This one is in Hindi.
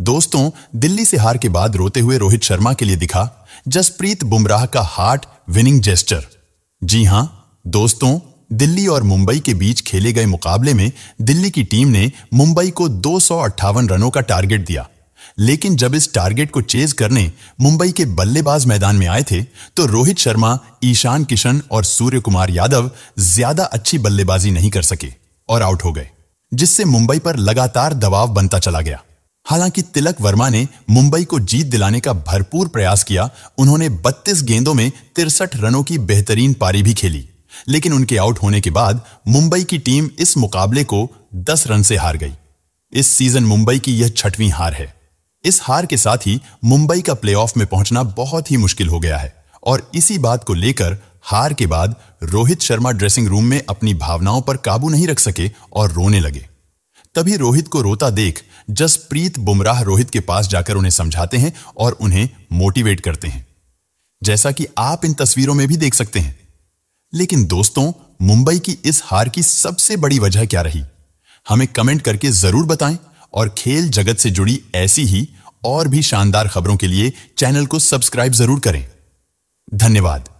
दोस्तों दिल्ली से हार के बाद रोते हुए रोहित शर्मा के लिए दिखा जसप्रीत बुमराह का हार्ट विनिंग जेस्टर जी हां दोस्तों दिल्ली और मुंबई के बीच खेले गए मुकाबले में दिल्ली की टीम ने मुंबई को दो रनों का टारगेट दिया लेकिन जब इस टारगेट को चेज करने मुंबई के बल्लेबाज मैदान में आए थे तो रोहित शर्मा ईशान किशन और सूर्य कुमार यादव ज्यादा अच्छी बल्लेबाजी नहीं कर सके और आउट हो गए जिससे मुंबई पर लगातार दबाव बनता चला गया हालांकि तिलक वर्मा ने मुंबई को जीत दिलाने का भरपूर प्रयास किया उन्होंने 32 गेंदों में तिरसठ रनों की बेहतरीन पारी भी खेली लेकिन उनके आउट होने के बाद मुंबई की टीम इस मुकाबले को 10 रन से हार गई इस सीजन मुंबई की यह छठवीं हार है इस हार के साथ ही मुंबई का प्लेऑफ में पहुंचना बहुत ही मुश्किल हो गया है और इसी बात को लेकर हार के बाद रोहित शर्मा ड्रेसिंग रूम में अपनी भावनाओं पर काबू नहीं रख सके और रोने लगे तभी रोहित को रोता देख जसप्रीत बुमराह रोहित के पास जाकर उन्हें समझाते हैं और उन्हें मोटिवेट करते हैं जैसा कि आप इन तस्वीरों में भी देख सकते हैं लेकिन दोस्तों मुंबई की इस हार की सबसे बड़ी वजह क्या रही हमें कमेंट करके जरूर बताएं और खेल जगत से जुड़ी ऐसी ही और भी शानदार खबरों के लिए चैनल को सब्सक्राइब जरूर करें धन्यवाद